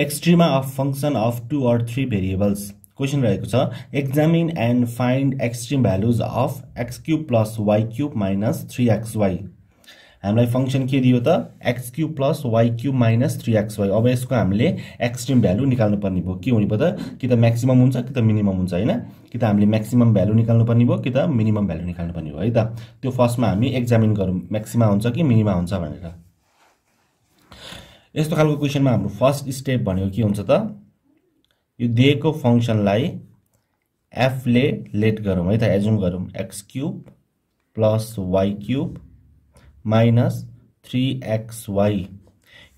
एक्सट्रिमा of function of two or three variables question रहेको छ examine and find extreme values of x cube plus y cube minus three x y हामीलाई function के दियो त x cube plus y cube minus three x y अब यसको हामीले extreme value निकाल्नुपर्ने भयो के हुने भयो त कि त म्याक्सिमम हुन्छ कि त मिनिमम हुन्छ होइन कि त हामीले म्याक्सिमम भ्यालु निकाल्नुपर्ने भयो कि त मिनिमम भ्यालु निकाल्नुपर्ने भयो है त त्यो फर्स्टमा हामी एक्जामिन गरौँ म्याक्सिमा हुन्छ कि मिनिमा हुन्छ भनेर यस्तो खालको क्वेसनमा हाम्रो फर्स्ट स्टेप भनेको के हुन्छ त यो दिएको फङ्सनलाई एफले लेट गरौँ है त एजुम गरौँ x cube plus y cube minus three x y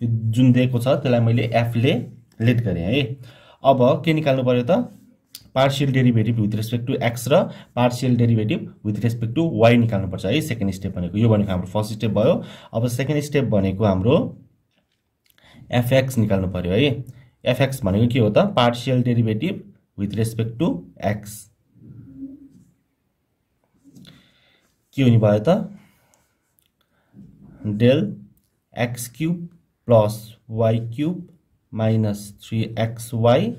यो जुन दिएको छ त्यसलाई मैले एफले लेट गरेँ है अब के निकाल्नु पऱ्यो त partial derivative with respect to x र partial derivative with respect to y निकाल्नुपर्छ है सेकेन्ड स्टेप भनेको यो भनेको हाम्रो फर्स्ट स्टेप भयो अब सेकेन्ड स्टेप भनेको हाम्रो एफएक्स निकाल्नु पर्यो है एफएक्स भनेको के हो त partial derivative with respect to x के हुने भयो त del x cube plus y cube minus three x y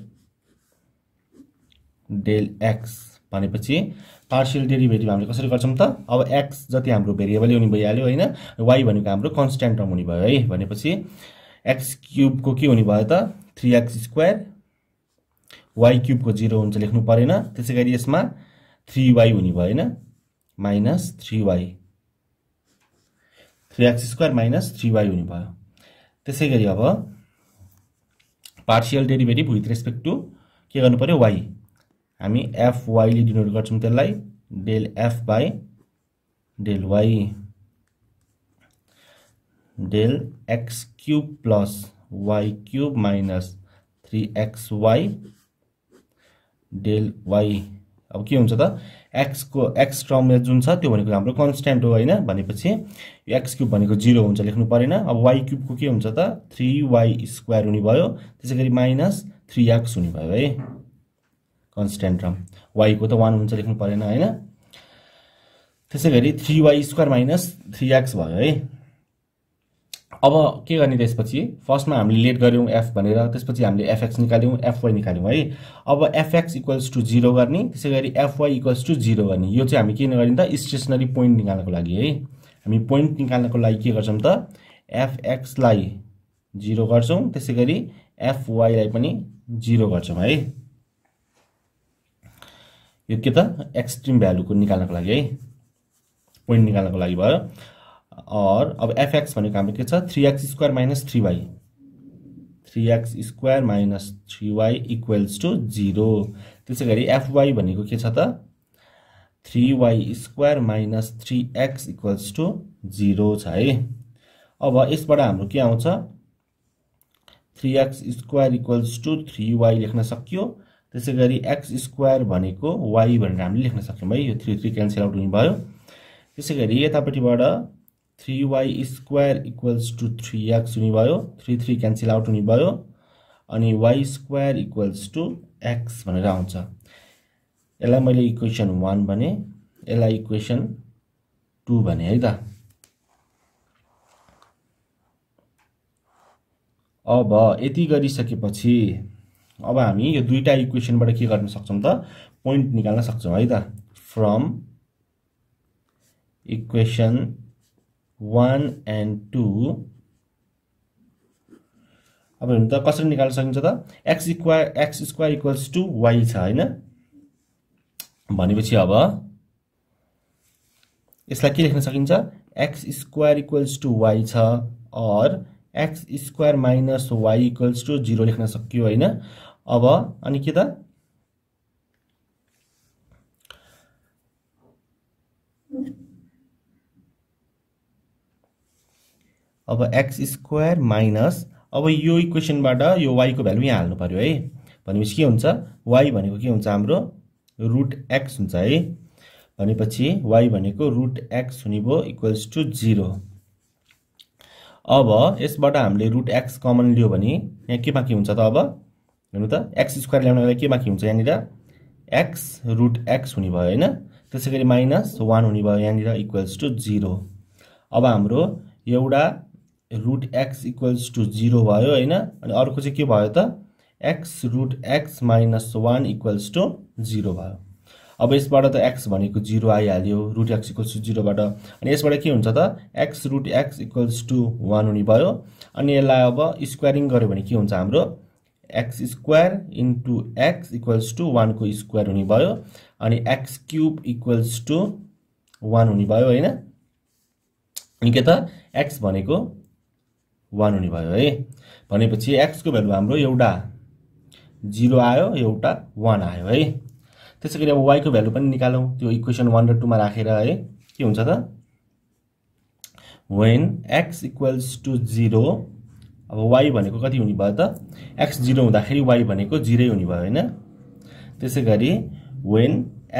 del x भनेपछि पार्सियल डेरिभेटिभ हामीले कसरी गर्छौँ त अब एक्स जति हाम्रो भेरिएबल हुने भइहाल्यो होइन वाइ भनेको हाम्रो कन्सट्यान्ट टर्म हुने भयो है भनेपछि एक्स क्युबको के हुने भयो त थ्री एक्स स्क्वायर वाइ क्युबको जिरो हुन्छ लेख्नु परेन त्यसै गरी यसमा थ्री वाइ हुने भयो होइन minus three y three x square minus three y हुने भयो त्यसै गरी अब partial derivative with respect to के गर्नु पऱ्यो वाइ हामी एफ वाइले डिनोट गर्छौँ त्यसलाई del f by del y del x cube plus y cube minus three x y del y अब के हुन्छ त एक्सको एक्स टर्म जुन छ त्यो भनेको हाम्रो कन्सट्यान्ट हो होइन भनेपछि यो एक्स क्युब भनेको जिरो हुन्छ लेख्नु परेन अब वाई क्युबको के हुन्छ त थ्री वाइ स्क्वायर हुने भयो त्यसै गरी माइनस थ्री एक्स हुने भयो है कन्सट्यान्ट टर्म वाइको त वान हुन्छ लेख्नु परेन होइन त्यसै गरी three y square minus three x भयो है अब के गर्ने त्यसपछि फर्स्टमा हामीले लेट गऱ्यौँ एफ भनेर त्यसपछि हामीले एफएक्स निकाल्यौँ एफवाई निकाल्यौँ है अब एफएक्स इक्वल्स टु जिरो गर्ने त्यसै गरी एफवाई इक्वल्स टु जिरो गर्ने यो चाहिँ हामी के गर्ने त स्टेसनरी पोइन्ट निकाल्नको लागि है हामी पोइन्ट निकाल्नको लागि के गर्छौँ त एफएक्सलाई जिरो गर्छौँ त्यसै गरी एफवाईलाई पनि जिरो गर्छौँ है यो के त एक्सट्रिम भ्यालुको निकाल्नको लागि है पोइन्ट निकाल्नको लागि भयो अर अब एफएक्स भनेको हाम्रो के छ three x square minus three y three x square minus three y equals to zero त्यसै गरी एफवाई भनेको के छ त three y square minus three x equals to zero छ है अब यसबाट हाम्रो के आउँछ three x square equals to three y लेख्न सकियो त्यसै गरी एक्स स्क्वायर भनेको वाई भनेर हामीले लेख्न सक्यौँ है यो थ्री थ्री क्यान्सल आउट हुने भयो त्यसै गरी यतापट्टिबाट three y square equals to three x हुने भयो थ्री थ्री क्यान्सल आउट हुने भयो अनि y square equals to x भनेर आउँछ यसलाई मैले इक्वेसन वान भने यसलाई इक्वेसन टू भने है त अब यति गरिसकेपछि अब हामी यो दुईवटा इक्वेसनबाट के गर्न सक्छौँ त पोइन्ट निकाल्न सक्छौँ है त from equation one and two अब हेर्नु त कसरी निकाल्न सकिन्छ त x equal x square equals to y छ होइन भनेपछि अब यसलाई के लेख्न सकिन्छ x square equals to y छ or x square minus y equals to zero लेख्न सकियो होइन अब अनि के त अब एक्स स्क्वायर माइनस अब यो इक्वेसनबाट यो वाईको भ्यालु यहाँ हाल्नु पऱ्यो है भनेपछि के हुन्छ वाई भनेको के हुन्छ हाम्रो रुट एक्स हुन्छ है भनेपछि वाई भनेको रुट एक्स हुने भयो इक्वल्स टु जिरो अब यसबाट हामीले रुट एक्स कमन लियो भने यहाँ के बाँकी हुन्छ त अब हेर्नु त एक्स स्क्वायर ल्याउनको लागि के बाँकी हुन्छ यहाँनिर एक्स रुट एक्स हुने भयो होइन त्यसै गरी माइनस वान हुने भयो यहाँनिर इक्वल्स टु जिरो अब हाम्रो एउटा root x equals to zero भयो होइन अनि अर्को चाहिँ के भयो त x root x minus one equals to zero भयो अब यसबाट त एक्स भनेको जिरो आइहाल्यो रुट एक्स इक्वल्स टु जिरोबाट अनि यसबाट के हुन्छ त x root x equals to one हुने भयो अनि यसलाई अब स्क्वायरिङ गर्यो भने के हुन्छ हाम्रो x square into x equals to वानको स्क्वायर हुने भयो अनि x cube equals to one हुने भयो होइन अनि के त एक्स भनेको वान हुने भयो है भनेपछि एक्सको भ्यालु हाम्रो एउटा जिरो आयो एउटा वान आयो है त्यसै गरी अब वाईको भ्यालु पनि निकालौँ त्यो इक्वेसन वान र टूमा राखेर है के हुन्छ त when x equals to zero अब वाई भनेको कति हुने भयो त एक्स जिरो हुँदाखेरि वाई भनेको जिरै हुने भयो होइन त्यसै गरी when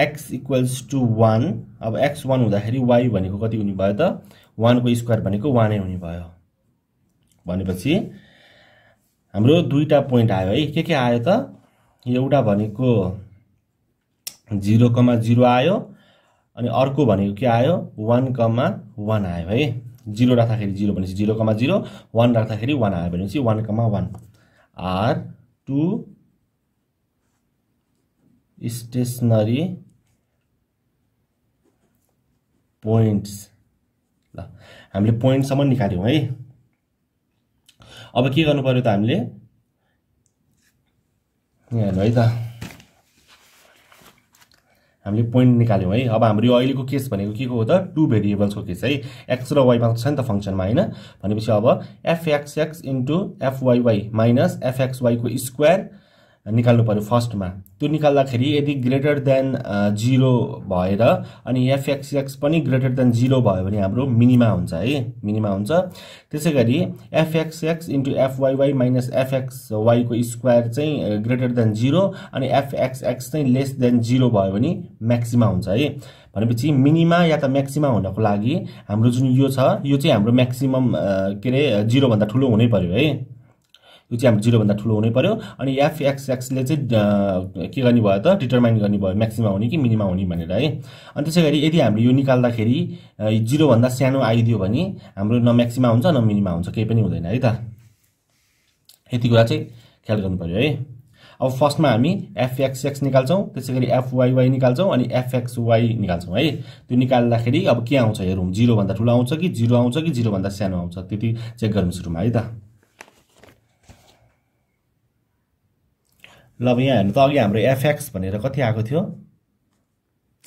x equals to one अब एक्स वान हुँदाखेरि वाई भनेको कति हुने भयो त वानको स्क्वायर भनेको वानै हुने भयो भनेपछि हाम्रो दुईवटा पोइन्ट आयो है के के आयो त एउटा भनेको जिरो कमा जिरो आयो अनि अर्को भनेको के आयो वान कमा वान आयो है जिरो राख्दाखेरि जिरो भनेपछि जिरो कमा जिरो वान राख्दाखेरि वान आयो भनेपछि one comma one are two stationary points ल हामीले पोइन्टसम्म निकाल्यौँ है अब के गर्नु पर्यो त हामीले हेर्नु है त हामीले पोइन्ट निकाल्यौँ है अब हाम्रो यो अहिलेको केस भनेको के को हो त टु भेरिएबल्सको केस है एक्स र वाई मात्र छ नि त फङ्सनमा होइन भनेपछि अब एफएक्सएक्स इन्टु एफवाइवाई माइनस एफएक्सवाईको स्क्वायर निकाल्नु पऱ्यो फर्स्टमा त्यो निकाल्दाखेरि यदि ग्रेटर देन जिरो भएर अनि एक्स पनि ग्रेटर देन जिरो भयो भने हाम्रो मिनिमा हुन्छ है मिनिमा हुन्छ त्यसै गरी एफएक्सएक्स इन्टु एफवाईवाई माइनस एफएक्सवाईको स्क्वायर चाहिँ ग्रेटर देन जिरो अनि एक्स चाहिँ लेस देन जिरो भयो भने म्याक्सिमा हुन्छ है भनेपछि मिनिमा या त म्याक्सिमा हुनको लागि हाम्रो जुन यो छ यो चाहिँ हाम्रो म्याक्सिमम के अरे जिरोभन्दा ठुलो हुनै पऱ्यो है यो चाहिँ हाम्रो जिरोभन्दा ठुलो हुनै पऱ्यो अनि एफ एक्स एक्सले चाहिँ के गर्ने भयो त डिटर्माइन गर्ने भयो म्याक्सिमम हुने कि मिनिमम हुने भनेर है अनि त्यसै गरी यदि हामीले यो निकाल्दाखेरि जिरोभन्दा सानो आइदियो भने हाम्रो न म्याक्सिमा हुन्छ न मिनिमा हुन्छ केही पनि हुँदैन है त यति कुरा चाहिँ ख्याल गर्नु पऱ्यो है अब फर्स्टमा हामी एफएक्सएक्स निकाल्छौँ त्यसै गरी एफवाईवाई निकाल्छौँ अनि एफएक्सवाई निकाल्छौँ है त्यो निकाल्दाखेरि अब के आउँछ हेरौँ जिरोभन्दा ठुलो आउँछ कि जिरो आउँछ कि जिरोभन्दा सानो आउँछ त्यति चेक गरौँ सुरुमा है त ल अब यहाँ हेर्नु त अघि हाम्रो एफएक्स भनेर कति आएको थियो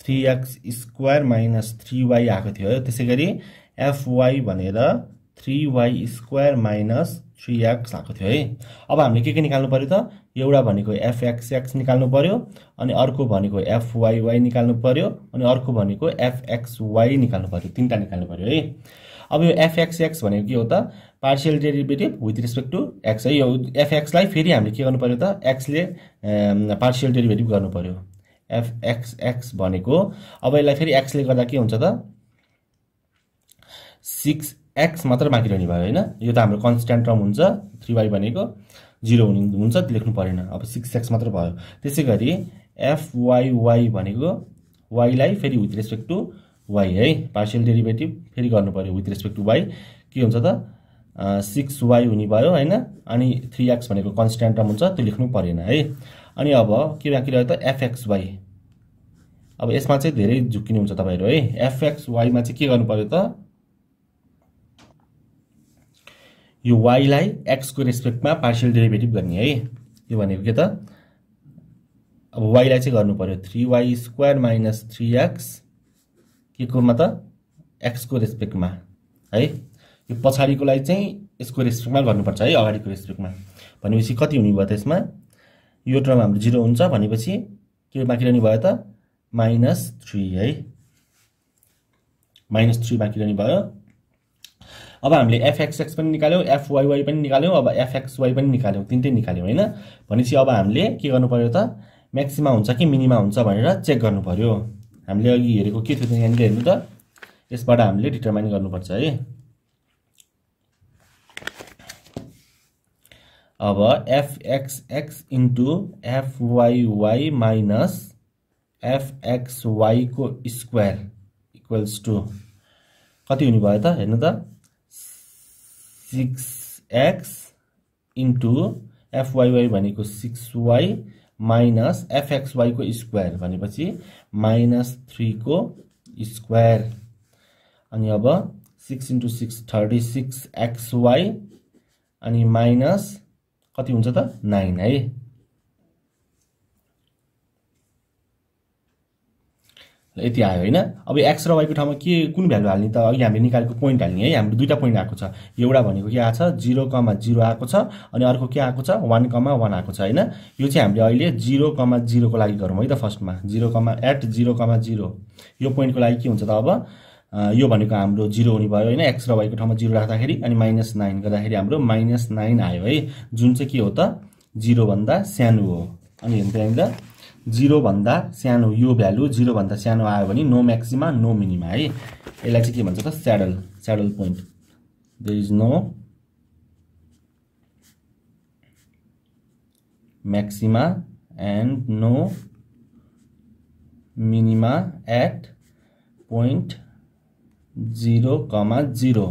three x square minus three y आएको थियो है त्यसै गरी एफवाई भनेर three y square minus three x आएको थियो है अब हामीले के के निकाल्नु पऱ्यो त एउटा भनेको एफएक्स एक्स निकाल्नु पऱ्यो अनि अर्को भनेको एफवाई निकाल्नु पऱ्यो अनि अर्को भनेको एफएक्स निकाल्नु पऱ्यो तिनवटा निकाल्नु पऱ्यो है अब यो एफएक्स एक्स भनेको के हो त partial derivative with respect to x है यो एफएक्सलाई फेरि हामीले के गर्नु पऱ्यो त एक्सले पार्सियल डेरिभेटिभ गर्नु पऱ्यो एफएक्स एक्स भनेको अब यसलाई फेरि एक्सले गर्दा के हुन्छ त सिक्स एक्स मात्र बाँकी रहने भयो होइन यो त हाम्रो कन्सटेन्ट टर्म हुन्छ थ्री वाई भनेको जिरो हुने हुन्छ लेख्नु परेन अब सिक्स एक्स मात्र भयो त्यसै गरी एफवाइवाई भनेको वाइलाई फेरि विथ रेस्पेक्ट टु वाई है पार्सियल डेरिभेटिभ फेरि गर्नु पऱ्यो विथ रेस्पेक्ट टु वाई के हुन्छ त सिक्स वाइ हुने भयो होइन अनि थ्री एक्स भनेको कन्सटेन्ट टर्म हुन्छ त्यो लेख्नु परेन है अनि अब के बाँकी रह्यो त एफएक्स वाइ अब यसमा चाहिँ धेरै झुक्किनु हुन्छ तपाईँहरू है एफएक्स वाइमा चाहिँ के गर्नु पऱ्यो त यो वाइलाई एक्सको रेस्पेक्टमा पार्सियल डेरिभेटिभ गर्ने है यो भनेको के त अब वाइलाई चाहिँ गर्नु पऱ्यो three y square minus three x के कोमा त एक्सको रेस्पेक्टमा है यो पछाडिकोलाई चाहिँ यसको रेस्पेक्टमा गर्नुपर्छ है अगाडिको रेस्पेक्टमा भनेपछि कति हुने भयो त्यसमा यो टर्म हाम्रो जिरो हुन्छ भनेपछि के बाँकी रहने भयो त माइनस थ्री है माइनस थ्री बाँकी रहने भयो अब हामीले एफएक्सएक्स पनि निकाल्यौँ एफवाईवाई पनि निकाल्यौँ अब एफएक्सवाई पनि निकाल्यौँ तिनटै निकाल्यौँ होइन भनेपछि अब हामीले के गर्नु पऱ्यो त म्याक्सिमा हुन्छ कि मिनिमा हुन्छ भनेर चेक गर्नु पऱ्यो हामीले अघि हेरेको के थियो त यहाँनिर हेर्नु त यसबाट हामीले डिटर्माइन गर्नुपर्छ है अब एफएक्सएक्स इन्टु एफवाइवाई माइनस एफएक्सवाईको स्क्वायर इक्वल्स टु कति हुने भयो त हेर्नु त सिक्स एक्स इन्टु एफवाइवाई भनेको सिक्स वाई माइनस एफएक्सवाईको स्क्वायर भनेपछि माइनस थ्रीको स्क्वायर अनि अब six into six thirty six x y अनि माइनस कति हुन्छ त नाइन है यति आयो होइन अब एक्स र वाईको ठाउँमा के कुन भ्यालु हाल्ने त अघि हामीले निकालेको पोइन्ट हाल्ने है हाम्रो दुईवटा पोइन्ट आएको छ एउटा भनेको के आएको छ जिरो कमा जिरो आएको छ अनि अर्को के आएको छ वान कमा वान आएको छ होइन यो चाहिँ हामीले अहिले जिरो कमा जिरोको लागि गरौँ है त फर्स्टमा zero comma at zero comma zero यो पोइन्टको लागि के हुन्छ त अब यो भनेको हाम्रो जिरो हुने भयो होइन एक्स र वाइको ठाउँमा जिरो राख्दाखेरि अनि माइनस नाइन गर्दाखेरि हाम्रो माइनस नाइन आयो है जुन चाहिँ के हो त जिरोभन्दा सानो हो अनि हेर्नु त्यहाँनिर जिरोभन्दा सानो यो भ्यालु जिरोभन्दा सानो आयो भने नो म्याक्सिमा नो मिनिमा है यसलाई चाहिँ के भन्छ त saddle saddle point there is no maxima and no minima at point zero comma zero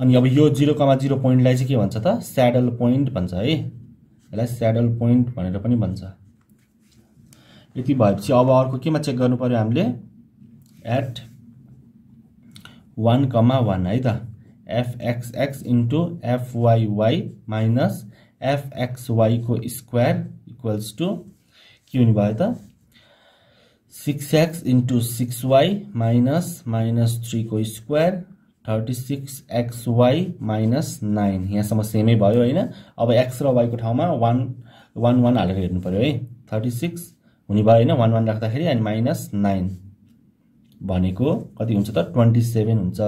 अनि अब यो जिरो कमा जिरो पोइन्टलाई चाहिँ के भन्छ त स्याडल पोइन्ट भन्छ है यसलाई स्याडल पोइन्ट भनेर पनि भन्छ यति भएपछि अब अर्को केमा चेक गर्नु पऱ्यो हामीले एट वान कमा वान है त एफएक्सएक्स इन्टु एफवाइवाई माइनस एफएक्सवाईको स्क्वायर इक्वल्स टु के हुने भयो त six x into six y minus minus थ्रीको square thirty six x y minus nine यहाँसम्म सेमै भयो होइन अब एक्स र वाईको ठाउँमा वान वान वान हालेर हेर्नु पऱ्यो है थर्टी सिक्स हुने भयो होइन वान वान राख्दाखेरि अनि माइनस नाइन भनेको कति हुन्छ त ट्वेन्टी सेभेन हुन्छ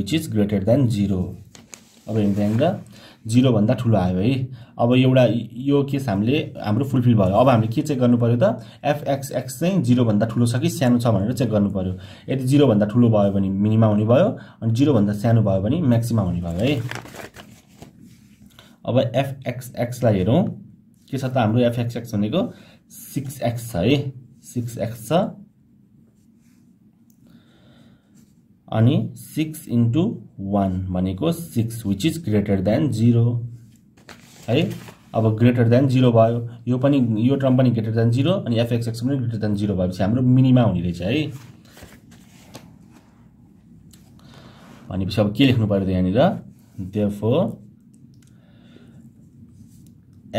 which is greater than zero अब हेर्नु त्यहाँनिर जिरोभन्दा ठुलो आयो है अब एउटा यो केस हामीले हाम्रो फुलफिल भयो अब हामीले के चेक गर्नु पऱ्यो त एफएक्सएक्स चाहिँ जिरोभन्दा ठुलो छ कि सानो छ भनेर चेक गर्नु पऱ्यो यदि जिरोभन्दा ठुलो भयो भने मिनिमा हुने भयो अनि जिरोभन्दा सानो भयो भने म्याक्सिमा हुने भयो है अब एफएक्सएक्सलाई हेरौँ के छ त हाम्रो एफएक्सएक्स भनेको सिक्स एक्स छ है सिक्स एक्स छ अनि सिक्स इन्टु वान भनेको six which is greater than zero है अब ग्रेटर देन जिरो भयो यो पनि यो टर्म पनि ग्रेटर देन जिरो अनि एफएक्सएक्स पनि ग्रेटर देन जिरो भएपछि हाम्रो मिनिमा हुने रहेछ है भनेपछि अब के लेख्नु पऱ्यो त यहाँनिर therefore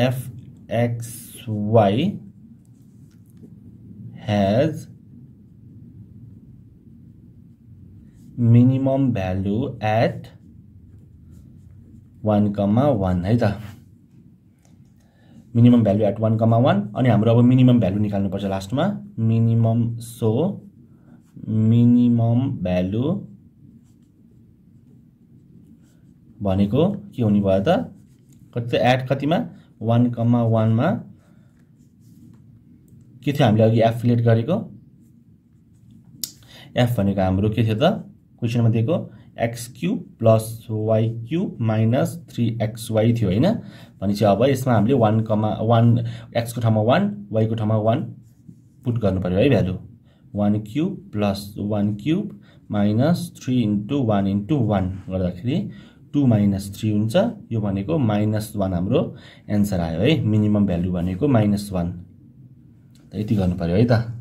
f x y has minimum value at one comma one है त minimum value at one comma one अनि हाम्रो अब मिनिमम भ्यालु निकाल्नुपर्छ लास्टमा मिनिमम सो मिनिमम भ्यालु भनेको के हुने भयो त कति एट कतिमा वान कमा वानमा के थियो हामीले अघि एफिलेट गरेको एफ भनेको हाम्रो के थियो त क्वेसनमा दिएको x cube plus y cube minus three x y थियो होइन भनेपछि अब यसमा हामीले वन कमा वान एक्सको ठाउँमा वान वाइको ठाउँमा वान पुट गर्नु पऱ्यो है value one cube plus one cube minus three into one into one गर्दाखेरि टू माइनस थ्री हुन्छ यो भनेको माइनस वान हाम्रो एन्सर आयो है मिनिमम भ्यालु भनेको माइनस वान ये यति है त